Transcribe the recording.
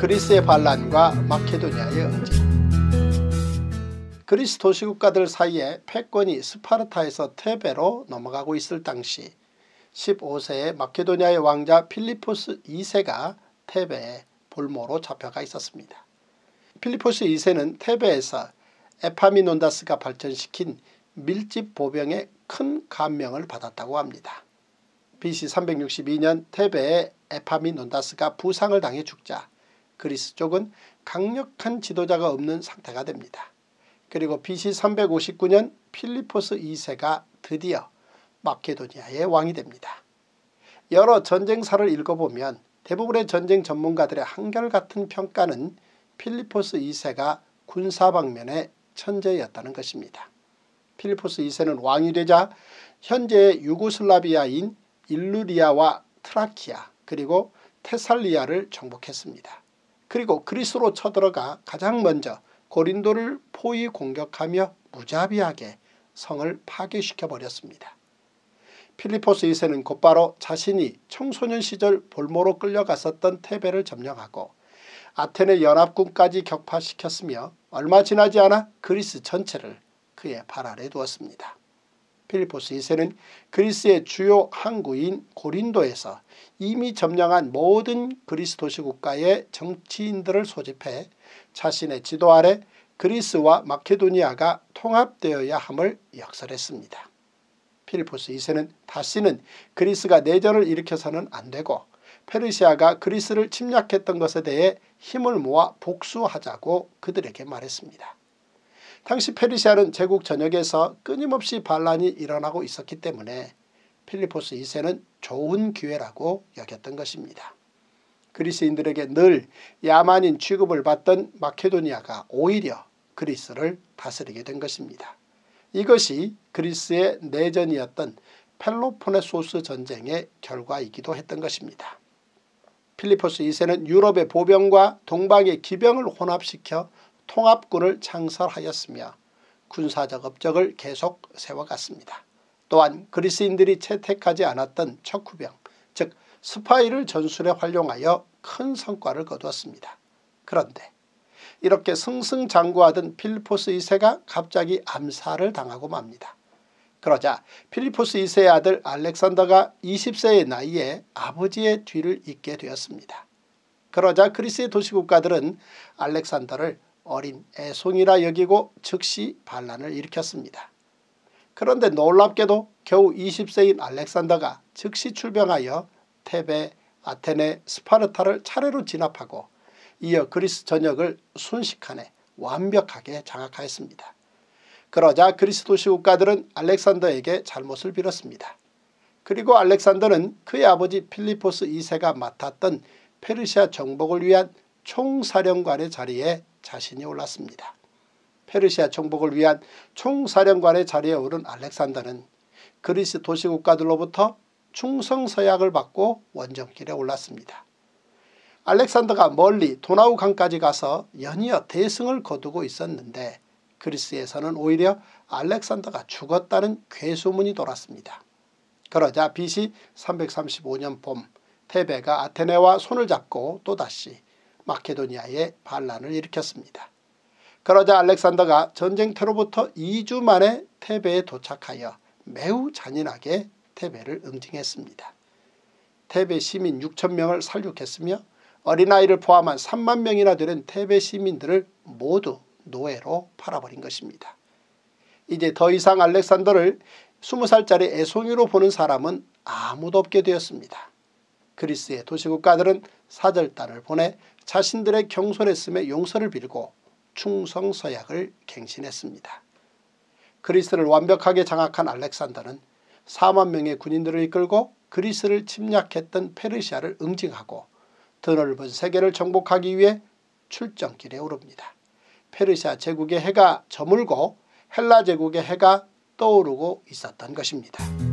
그리스의 반란과 마케도니아의 언쟁 그리스 도시국가들 사이에 패권이 스파르타에서 테베로 넘어가고 있을 당시 15세의 마케도니아의 왕자 필리포스 2세가 테베에 볼모로 잡혀가 있었습니다. 필리포스 2세는 테베에서 에파미논다스가 발전시킨 밀집 보병에 큰 감명을 받았다고 합니다. BC 362년 테베에 에파미논다스가 부상을 당해 죽자 그리스 쪽은 강력한 지도자가 없는 상태가 됩니다. 그리고 BC 359년 필리포스 2세가 드디어 마케도니아의 왕이 됩니다. 여러 전쟁사를 읽어보면 대부분의 전쟁 전문가들의 한결같은 평가는 필리포스 2세가 군사방면의 천재였다는 것입니다. 필리포스 2세는 왕이 되자 현재의 유고슬라비아인 일루리아와 트라키아 그리고 테살리아를 정복했습니다. 그리고 그리스로 쳐들어가 가장 먼저 고린도를 포위 공격하며 무자비하게 성을 파괴시켜버렸습니다. 필리포스 2세는 곧바로 자신이 청소년 시절 볼모로 끌려갔었던 테베를 점령하고 아테네 연합군까지 격파시켰으며 얼마 지나지 않아 그리스 전체를 그의 발 아래 두었습니다. 필리포스 2세는 그리스의 주요 항구인 고린도에서 이미 점령한 모든 그리스 도시국가의 정치인들을 소집해 자신의 지도 아래 그리스와 마케도니아가 통합되어야 함을 역설했습니다. 필리포스 2세는 다시는 그리스가 내전을 일으켜서는 안되고 페르시아가 그리스를 침략했던 것에 대해 힘을 모아 복수하자고 그들에게 말했습니다. 당시 페르시아는 제국 전역에서 끊임없이 반란이 일어나고 있었기 때문에 필리포스 2세는 좋은 기회라고 여겼던 것입니다. 그리스인들에게 늘 야만인 취급을 받던 마케도니아가 오히려 그리스를 다스리게 된 것입니다. 이것이 그리스의 내전이었던 펠로폰네소스 전쟁의 결과이기도 했던 것입니다. 필리포스 2세는 유럽의 보병과 동방의 기병을 혼합시켜 통합군을 창설하였으며 군사적업적을 계속 세워갔습니다. 또한 그리스인들이 채택하지 않았던 척후병 즉 스파이를 전술에 활용하여 큰 성과를 거두었습니다. 그런데 이렇게 승승장구하던 필리포스 2세가 갑자기 암살을 당하고 맙니다. 그러자 필리포스 2세의 아들 알렉산더가 20세의 나이에 아버지의 뒤를 잇게 되었습니다. 그러자 그리스의 도시국가들은 알렉산더를 어린 애송이라 여기고 즉시 반란을 일으켰습니다. 그런데 놀랍게도 겨우 20세인 알렉산더가 즉시 출병하여 테베, 아테네, 스파르타를 차례로 진압하고 이어 그리스 전역을 순식간에 완벽하게 장악하였습니다. 그러자 그리스도시 국가들은 알렉산더에게 잘못을 빌었습니다. 그리고 알렉산더는 그의 아버지 필리포스 2세가 맡았던 페르시아 정복을 위한 총사령관의 자리에 자신이 올랐습니다. 페르시아 정복을 위한 총사령관의 자리에 오른 알렉산더는 그리스 도시국가들로부터 충성서약을 받고 원정길에 올랐습니다. 알렉산더가 멀리 도나우강까지 가서 연이어 대승을 거두고 있었는데 그리스에서는 오히려 알렉산더가 죽었다는 괴수문이 돌았습니다. 그러자 BC 335년 봄 테베가 아테네와 손을 잡고 또다시 마케도니아에 반란을 일으켰습니다. 그러자 알렉산더가 전쟁터로부터 2주 만에 테베에 도착하여 매우 잔인하게 테베를 응징했습니다. 테베 시민 6천명을 살육했으며 어린아이를 포함한 3만 명이나 되는 테베 시민들을 모두 노예로 팔아버린 것입니다. 이제 더 이상 알렉산더를 20살짜리 애송이로 보는 사람은 아무도 없게 되었습니다. 그리스의 도시국가들은 사절단을 보내 자신들의 경솔했음에 용서를 빌고 충성서약을 갱신했습니다. 그리스를 완벽하게 장악한 알렉산더는 4만 명의 군인들을 이끌고 그리스를 침략했던 페르시아를 응징하고 더넓은 세계를 정복하기 위해 출정길에 오릅니다. 페르시아 제국의 해가 저물고 헬라 제국의 해가 떠오르고 있었던 것입니다.